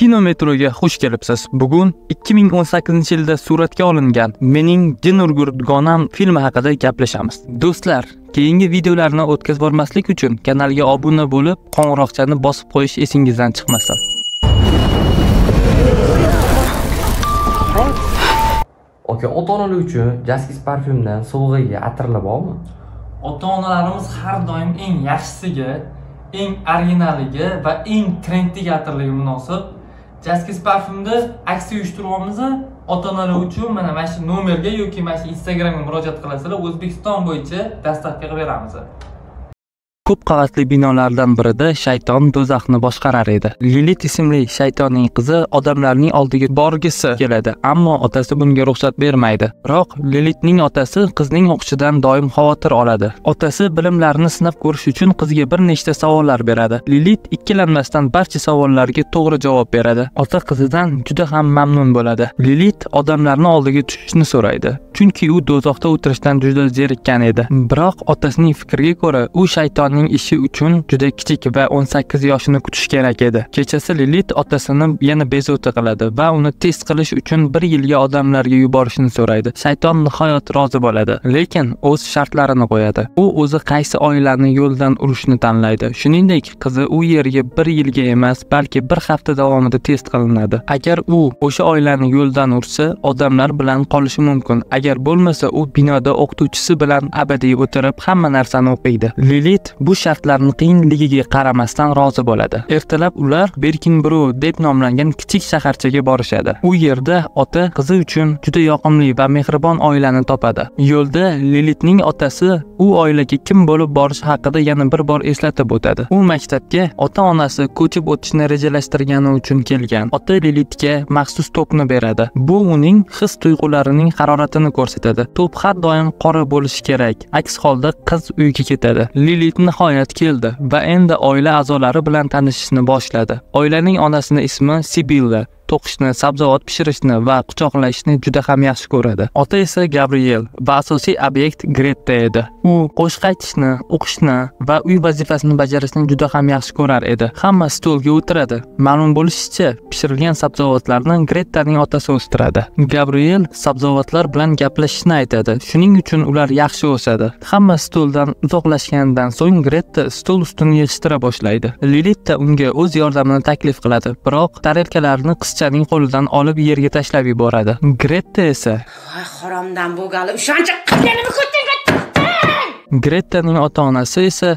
kino metroga xush kelibsiz bugun 2018 yilda suratga olingan mening jin urgur filmi haqida gaplashamiz do'stlar keyingi videolarni o'tkazib yubormaslik uchun kanalga obuna bo'lib qo'ng'iroqchani bosib qo'yish esingizdan chiqmasin aka ota onalar uchun jaskis parfyumdan sovg'aga atirlar bormi ota onalarimiz har doim eng yaxshisiga eng originaliga va eng trendiga atirlarga munosib Jaskis parfyumni aksiya uyushtiryapmiz ota onalar uchun mana mana shu nomerga yoki mana shu instagramga murojaat qilasizlar o'zbekiston bo'yicha dastlabki qilib beramiz ko'p qavatli binolardan birida shayton do'zaxni boshqarar edi lilit ismli shaytonning qizi odamlarning oldiga borgisi keladi ammo otasi bunga ruxsat bermaydi biroq lilitning otasi qizning o'qishidan doim xavotir oladi otasi bilimlarini sinab ko'rish uchun qizga bir nechta savollar beradi lilit ikkilanmasdan barcha savollarga to'g'ri javob beradi ota qizidan juda ham mamnun bo'ladi lilit odamlarni oldiga tushishni so'raydi chunki u do'zaxda o'tirishdan juda zerikkan edi biroq otasining fikriga ko'ra u shaytonning uning ishi uchun juda kichik va 18 yoshini kutish kerak edi kechasi lilit otasini yana bezovta qiladi va uni test qilish uchun bir yilga odamlarga yuborishni so'raydi shayton nihoyat rozi bo'ladi lekin o'z shartlarini qo'yadi u o'zi qaysi oilani yo'ldan urishni tanlaydi shuningdek qizi u yerga bir yilga emas balki bir hafta davomida test qilinadi agar u o'sha oilani yo'ldan ursa odamlar bilan qolishi mumkin agar bo'lmasa u binoda o'qituvchisi bilan abadiy o'tirib hamma narsani o'qiydi lilit bu bu shartlarning qiyinligiga qaramasdan rozi bo'ladi ertalab ular berkinbru deb nomlangan kichik shaharchaga borishadi u yerda ota qizi uchun juda yoqimli va mehribon oilani topadi yo'lda lilitning otasi u oilaga kim bo'lib borishi haqida yana bir bor eslatib o'tadi u maktabga ota onasi ko'chib o'tishni rejalashtirgani uchun kelgan ota lilitga maxsus to'pni beradi bu uning his tuyg'ularining haroratini ko'rsatadi to'p har doim qora bo'lishi kerak aks holda qiz uyga ketadi lilitni nihoyat keldi va endi oila a'zolari bilan tanishishni boshladi oilaning onasini ismi sibilla to'qishni sabzavot pishirishni va quchoqlashni juda ham yaxshi ko'radi ota esa gabriel va asosiy obyekt gretta edi u qo'shiq aytishni o'qishni va uy vazifasini bajarishni juda ham yaxshi ko'rar edi hamma stolga o'tiradi ma'lum bo'lishicha pishirilgan sabzavotlarni grettaning otasi o'stiradi gabriel sabzavotlar bilan gaplashishni aytadi shuning uchun ular yaxshi o'sadi hamma stoldan uzoqlashganidan so'ng gretta stol ustini yig'ishtira boshlaydi lilitta unga o'z yordamini taklif qiladi biroq tarelkalarni qizcha qizchaning qo'lidan olib yerga tashlab yuboradi gretta esa voy haromdan bo'lganli o'shancha qilganimni ko'chaga Grettaning ota-onasi esa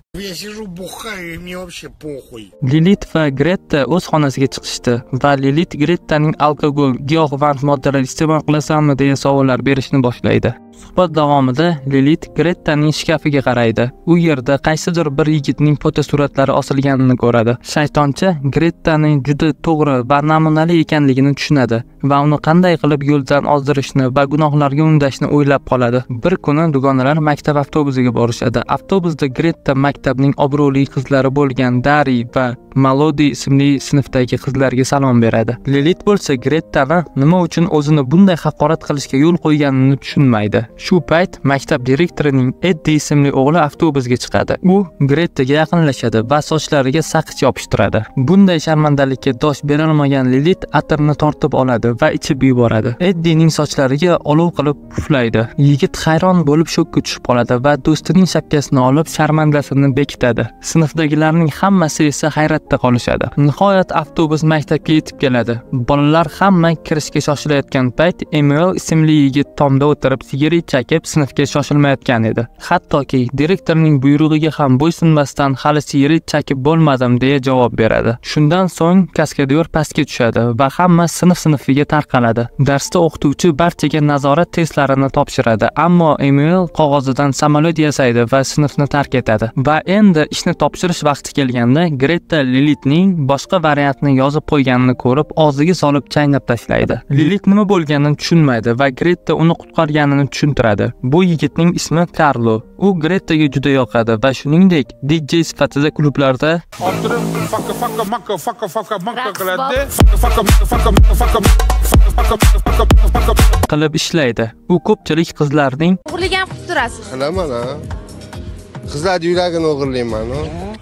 Lilit va Gretta o'z xonasiga chiqishdi va Lilit Grettaning alkogol, giyohvand moddalar iste'mol qilasanmi deya savollar berishni boshlaydi. Suhbat davomida Lilit gretaning shkafiga qaraydi. U yerda qaysidir bir yigitning fotosuratlari osilganini ko'radi. Shaytoncha gretaning juda to'g'ri va namunali ekanligini tushunadi va uni qanday qilib yo'ldan ozdirishni va gunohlarga undashni o'ylab qoladi. Bir kuni dugonalar maktab avtobusiga borishadi. Avtobusda Gretta maktabning obro'li qizlari bo'lgan Dari va malodi ismli sinfdagi qizlarga salom beradi. Lilit bo'lsa Grettani nima uchun o'zini bunday haqorat qilishga yo'l qo'yganini tushunmaydi. Shu payt maktab direktorining Eddi ismli o'g'li avtobusga chiqadi. U gretaga yaqinlashadi va sochlariga saqich yopishtiradi. Bunday sharmandalikka dosh berolmagan Lilit atirni tortib oladi va ichib yuboradi. Eddining sochlariga olov qilib puflaydi. Yigit hayron bo'lib shokka tushib qoladi va do'stining shapkasini olib sharmandasini bekitadi. Sinfdagilarning hammasi esa hayratda qolishadi. Nihoyat avtobus maktabga yetib keladi. Bolalar hamma kirishga shoshilayotgan payt emuel ismli yigit tomda o'tirib sigir ko'prik chakib sinfga shoshilmayotgan edi hattoki direktorning buyrug'iga ham bo'ysunmasdan hali siyri chakib bo'lmadim deya javob beradi shundan so'ng kaskadyor pastga tushadi va hamma sinf sinfiga tarqaladi darsda o'qituvchi barchaga nazorat testlarini topshiradi ammo emil qog'ozidan samolyot yasaydi va sinfni tark etadi va endi ishni topshirish vaqti kelganda Greta lilitning boshqa variantni yozib qo'yganini ko'rib og'ziga solib chaynab tashlaydi lilit nima bo'lganini tushunmaydi va Greta uni qutqarganini tushunadi tushuntiradi bu yigitning ismi karlo u gretaga juda yoqadi va shuningdek dj sifatida klublarda qilib ishlaydi u ko'pchilik qizlarning o'g'irlagan qilib turasiz qilaman a qizlarni yuragini o'g'irlayman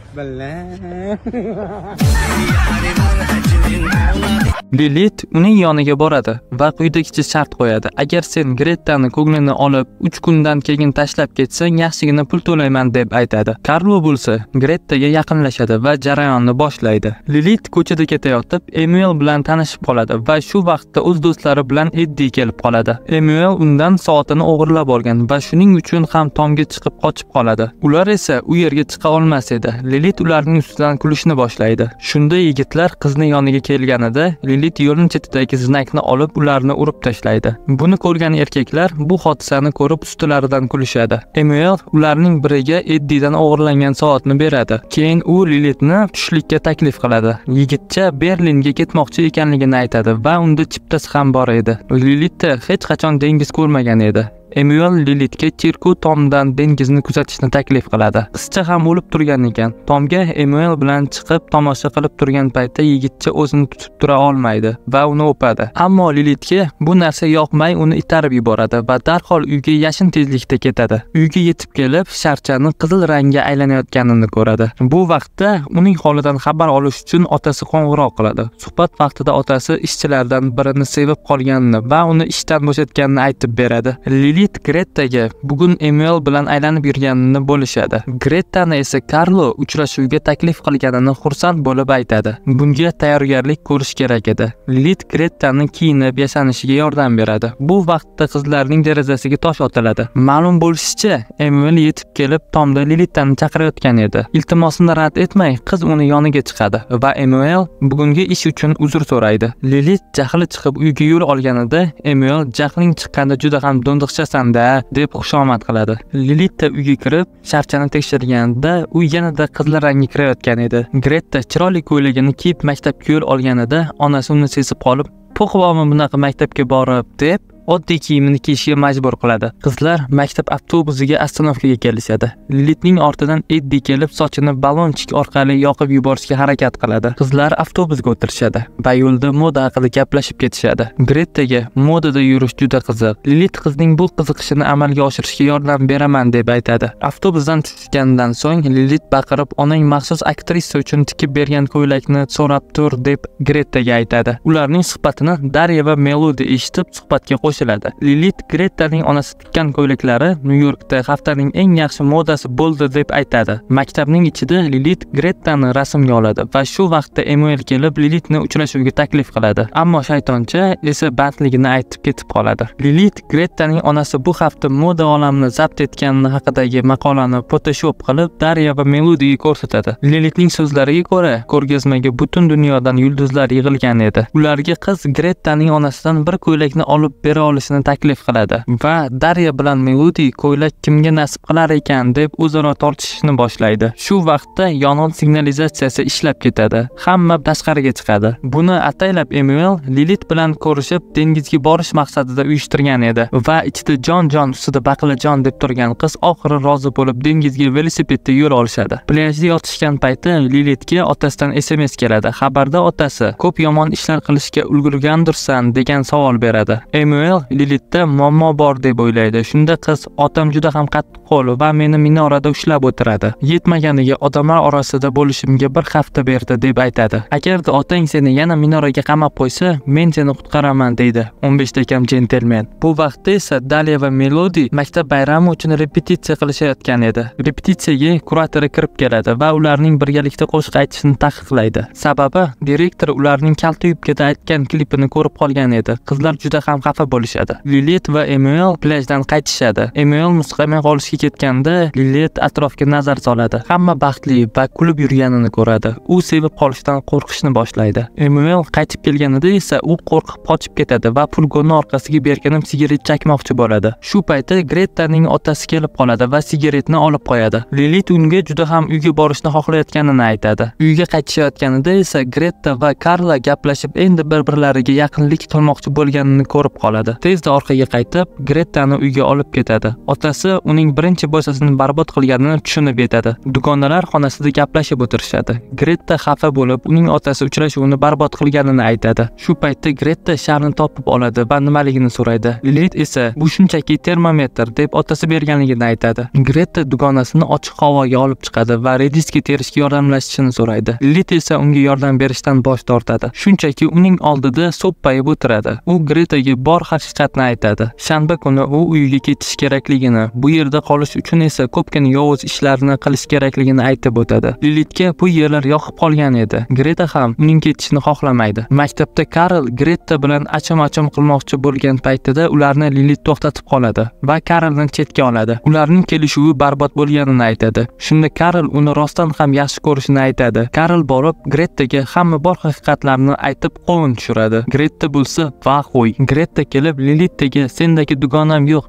lilit uning yoniga boradi va quyidagicha shart qo'yadi agar sen grettani ko'nglini olib 3 kundan keyin tashlab ketsang yaxshigina pul to'layman deb aytadi karlo bo'lsa grettaga yaqinlashadi va jarayonni boshlaydi lilit ko'chada ketayotib Emuel bilan tanishib qoladi va shu vaqtda o'z do'stlari bilan eddi kelib qoladi Emuel undan soatini o'g'irlab olgan va shuning uchun ham tongga chiqib qochib qoladi ular esa u yerga chiqa olmas edi Lilit ularning ustidan kulishni boshlaydi. Shunda yigitlar qizni yoniga kelganida Lilit yo'lning chetidagi zinakni olib ularni urib tashlaydi. Buni ko'rgan erkaklar bu hodisani ko'rib ustilaridan kulishadi. Emil ularning biriga Eddidan o'g'irlangan soatni beradi. Keyin u Lilitni tushlikka taklif qiladi. Yigitcha Berlinga ketmoqchi ekanligini aytadi va unda chiptasi ham bor edi. Lilit hech qachon dengiz ko'rmagan edi. emyuel lilitga cherkov tomidan dengizni kuzatishni taklif qiladi qizcha ham o'lib turgan ekan tomga Emuel bilan chiqib tomosha qilib turgan paytda yigitcha o'zini tutib tura olmaydi va uni o'padi ammo lilitga bu narsa yoqmay uni itarib yuboradi va darhol uyga yashin tezlikda ketadi uyga yetib kelib sharchani qizil rangga aylanayotganini ko'radi bu vaqtda uning holidan xabar olish uchun otasi qo'ng'iroq qiladi suhbat vaqtida otasi ishchilardan birini sevib qolganini va uni ishdan bo'shatganini aytib beradi Lilit Lid Grettaga bugun Emil bilan aylanib yurganini bo'lishadi. Grettani esa Carlo uchrashuvga taklif qilganini xursand bo'lib aytadi. Bunga tayyorgarlik ko'rish kerak edi. Lid Grettani kiyinib yashanishiga yordam beradi. Bu vaqtda qizlarning derazasiga tosh otiladi. Ma'lum bo'lishicha, Emil yetib kelib tomda Lilitani chaqirayotgan edi. Iltimosini rad etmay, qiz uni yoniga chiqadi va Emil bugungi ish uchun uzr so'raydi. Lilit jahli chiqib uyga yo'l olganida Emil jahling chiqqanda juda ham do'ndiqcha qilasan-da deb xushomad qiladi lilitta uyga kirib sharchani tekshirganda u yanada qizil rangga kirayotgan edi gretta chiroyli ko'ylagini kiyib maktabga yo'l olganida onasi uni sezib qolib po'qivami bunaqa maktabga borib deb oddiy kiyimini kiyishga majbur qiladi qizlar maktab avtobusiga остановкаga kelishadi litning ortidan eddi kelib sochini ballonchik orqali yoqib yuborishga harakat qiladi qizlar avtobusga o'tirishadi va yo'lda moda haqida gaplashib ketishadi gretaga modada yurish juda qiziq lilit qizning bu qiziqishini amalga oshirishga yordam beraman deb aytadi avtobusdan tushgandan so'ng lilit baqirib onang maxsus aktrisa uchun tikib bergan ko'ylakni so'rab tur deb gretaga aytadi ularning suhbatini darya va melodi eshitib suhbatga qo'shiladi qo'shiladi lilit gretaning onasi tikkan ko'ylaklari nyu yorkda haftaning eng yaxshi modasi bo'ldi deb aytadi maktabning ichida lilit gretani rasmga oladi va shu vaqtda emuel kelib lilitni uchrashuvga taklif qiladi ammo shaytoncha esa bandligini aytib ketib qoladi lilit gretaning onasi bu hafta moda olamini zabt etgani haqidagi maqolani photoshop qilib daryo va melodiya ko'rsatadi lilitning so'zlariga ko'ra ko'rgazmaga butun dunyodan yulduzlar yig'ilgan edi ularga qiz gretaning onasidan bir ko'ylakni olib bera bera olishini taklif qiladi va darya bilan melodi ko'ylak kimga nasib qilar ekan deb o'zaro tortishishni boshlaydi shu vaqtda yong'in signalizatsiyasi ishlab ketadi hamma tashqariga chiqadi buni ataylab emuel lilit bilan ko'rishib dengizga borish maqsadida uyushtirgan edi va ichida jon jon ustida baqlajon deb turgan qiz oxiri rozi bo'lib dengizga velosipedda yo'l olishadi plyajda yotishgan payti lilitga otasidan sms keladi xabarda otasi ko'p yomon ishlar qilishga ulgurgandirsan degan savol beradi emyuel ayol lilitda muammo bor deb o'ylaydi shunda qiz otam juda ham qattiq qo'l va meni minorada ushlab o'tiradi yetmaganiga odamlar orasida bo'lishimga bir hafta berdi deb aytadi agarda otang seni yana minoraga qamab qo'ysa men seni qutqaraman deydi o'n beshta akam jentelmen bu vaqtda esa dalya va melodi maktab bayrami uchun repetitsiya qilishayotgan edi repetitsiyaga kuratori kirib keladi va ularning birgalikda qo'shiq aytishini taqiqlaydi sababi direktor ularning kalta tuyubkada aytgan klipini ko'rib qolgan edi qizlar juda ham xafa bo'ladi bo'lishadi lilet va emuel plyajdan qaytishadi emuel muzqamay qolishga ketganda lilet atrofga nazar soladi hamma baxtli va kulib yurganini ko'radi u sevib qolishdan qo'rqishni boshlaydi emuel qaytib kelganida esa u qo'rqib qochib ketadi va pulgonni orqasiga berkinib sigaret chakmoqchi bo'ladi shu payti gretaning otasi kelib qoladi va sigaretni olib qo'yadi lilit unga juda ham uyga borishni xohlayotganini aytadi uyga qaytishayotganida esa greta va karla gaplashib endi bir birlariga yaqinlik qilmoqchi bo'lganini ko'rib qoladi qiladi tezda orqaga qaytib grettani uyga olib ketadi otasi uning birinchi bo'sasini barbod qilganini tushunib yetadi dugonalar xonasida gaplashib o'tirishadi gretta xafa bo'lib uning otasi uchrashuvni barbod qilganini aytadi shu paytda gretta sharni topib oladi va nimaligini so'raydi lid esa bu shunchaki termometr deb otasi berganligini aytadi gretta dugonasini ochiq havoga olib chiqadi va rediski terishga yordamlashishini so'raydi lid esa unga yordam berishdan bosh tortadi shunchaki uning oldida so'ppayib o'tiradi u gretaga bor har haqiqatni aytadi shanba kuni u uyiga ketishi kerakligini bu yerda qolish uchun esa ko'pgina yovuz ishlarni qilish kerakligini aytib o'tadi lilitga bu yerlar yoqib qolgan edi greta ham uning ketishini xohlamaydi maktabda karl greta bilan achim achim qilmoqchi bo'lgan paytida ularni lilit to'xtatib qoladi va karlni chetga oladi ularning kelishuvi barbod bo'lganini aytadi shunda karl uni rostdan ham yaxshi ko'rishini aytadi karl borib gretaga hamma bor haqiqatlarni aytib qovun tushiradi greta bo'lsa va qo'y greta kelib kelib lilitdagi sendagi dugonam yo'q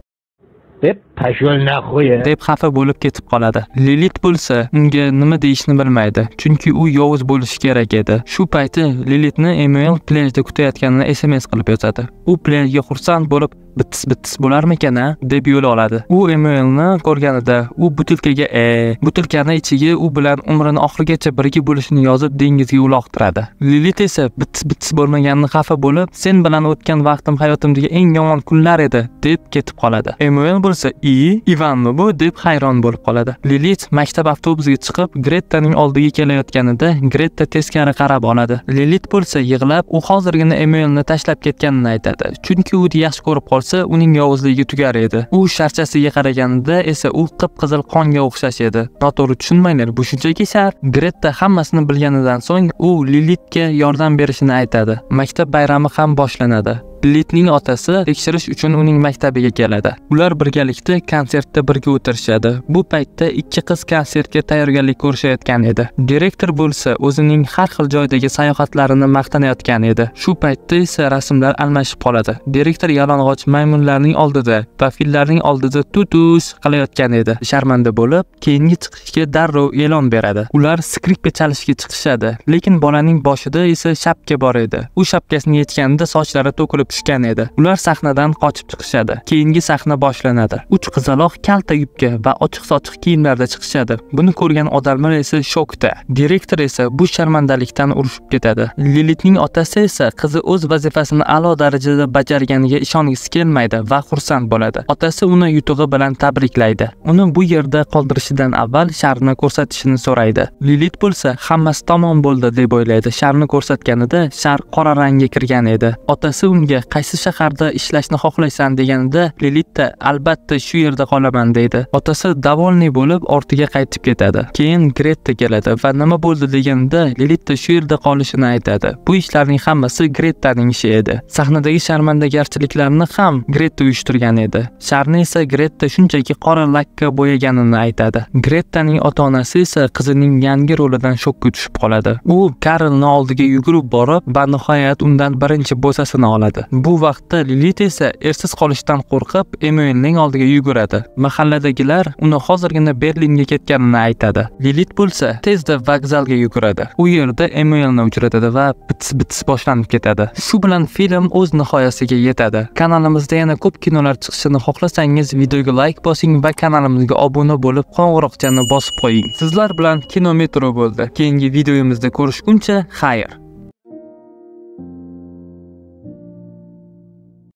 deb pashol naxuya deb xafa bo'lib ketib qoladi lilit bo'lsa unga nima deyishni bilmaydi chunki u yovuz bo'lishi kerak edi shu payti lilitni emil plyajda kutayotganini sms qilib yozadi u plyajga xursand bo'lib bitis bitis bo'larmikan a deb yo'l oladi u emilni ko'rganida u butilkaga e butilkani ichiga u bilan umrini oxirigacha birga bo'lishini yozib dengizga uloqtiradi lilit esa bitis bitis bo'lmaganini xafa bo'lib sen bilan o'tgan vaqtim hayotimdagi eng yomon kunlar edi deb ketib qoladi emuel bo'lsa i ivanmi bu deb hayron bo'lib qoladi lilit maktab avtobusiga chiqib grettaning oldiga kelayotganida gretta teskari qarab oladi lilit bo'lsa yig'lab u hozirgina emuelni tashlab ketganini aytadi chunki u yaxshi ko'rib qolgan olsa uning yovuzligi tugar edi u sharchasiga qaraganida esa u qip qizil qonga o'xshash edi noto'g'ri tushunmanglar bu shunchaki shart gretta hammasini bilganidan so'ng u lilitga yordam berishini aytadi maktab bayrami ham boshlanadi Litning otasi tekshirish uchun uning maktabiga keladi. Ular birgalikda konsertda birga o'tirishadi. Bu paytda ikki qiz konsertga tayyorgarlik ko'rishayotgan edi. Direktor bo'lsa o'zining har xil joydagi sayohatlarini maqtanayotgan edi. Shu paytda esa rasmlar almashib qoladi. Direktor yalang'och maymunlarning oldida va fillarning oldida tutus qilayotgan edi. Sharmanda bo'lib, keyingi chiqishga darrov e'lon beradi. Ular skripka chalishga chiqishadi, lekin bolaning boshida esa shapka bor edi. U shapkasini yechganda sochlari to'kilib tortishgan edi ular sahnadan qochib chiqishadi keyingi sahna boshlanadi uch qizaloq kalta yubka va ochiq sochiq kiyimlarda chiqishadi buni ko'rgan odamlar esa shokda direktor esa bu sharmandalikdan urushib ketadi lilitning otasi esa qizi o'z vazifasini a'lo darajada bajarganiga ishongisi kelmaydi va xursand bo'ladi otasi uni yutug'i bilan tabriklaydi uni bu yerda qoldirishidan avval sharni ko'rsatishini so'raydi lilit bo'lsa hammasi tamom bo'ldi deb o'ylaydi sharni ko'rsatganida shar qora rangga kirgan edi otasi unga qaysi shaharda ishlashni xohlaysan deganida lilitta albatta shu yerda qolaman deydi otasi davolniy bo'lib ortiga qaytib ketadi keyin gretta keladi va nima bo'ldi deganda lilitta shu yerda qolishini aytadi bu ishlarning hammasi grettaning ishi edi sahnadagi sharmandagarchiliklarni ham gretta uyushtirgan edi sharni esa gretta shunchaki qora lakka bo'yaganini aytadi grettaning ota onasi esa qizining yangi rolidan shokka tushib qoladi u karlni oldiga yugurib borib va nihoyat undan birinchi bo'sasini oladi bu vaqtda lilit esa ersiz qolishdan qo'rqib emuelning oldiga yuguradi mahalladagilar uni hozirgina berlinga ketganini aytadi lilit bo'lsa tezda vokzalga yuguradi u yerda emuelni uchratadi va bits bits boshlanib ketadi shu bilan film o'z nihoyasiga yetadi kanalimizda yana ko'p kinolar chiqishini xohlasangiz videoga layk bosing va kanalimizga obuna bo'lib qo'ng'iroqchani bosib qo'ying sizlar bilan kinometro bo'ldi keyingi videomizda ko'rishguncha xayr